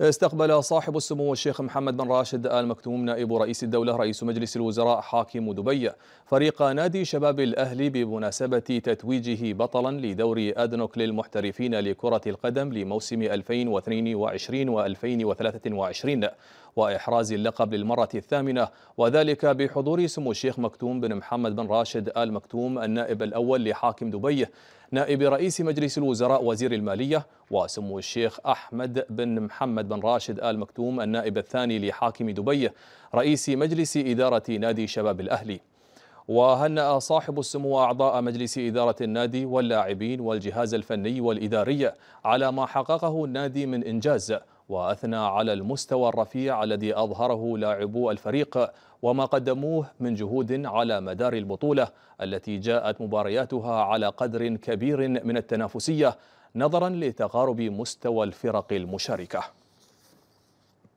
استقبل صاحب السمو الشيخ محمد بن راشد آل مكتوم نائب رئيس الدولة رئيس مجلس الوزراء حاكم دبي فريق نادي شباب الأهلي بمناسبة تتويجه بطلا لدوري أدنوك للمحترفين لكرة القدم لموسم 2022 و2023 وإحراز اللقب للمرة الثامنة وذلك بحضور سمو الشيخ مكتوم بن محمد بن راشد آل مكتوم النائب الأول لحاكم دبي نائب رئيس مجلس الوزراء وزير المالية وسمو الشيخ أحمد بن محمد بن راشد آل مكتوم النائب الثاني لحاكم دبي رئيس مجلس إدارة نادي شباب الأهلي وهنأ صاحب السمو أعضاء مجلس إدارة النادي واللاعبين والجهاز الفني والإداري على ما حققه النادي من إنجاز وأثنى على المستوى الرفيع الذي أظهره لاعبو الفريق وما قدموه من جهود على مدار البطولة التي جاءت مبارياتها على قدر كبير من التنافسية نظرا لتقارب مستوى الفرق المشاركه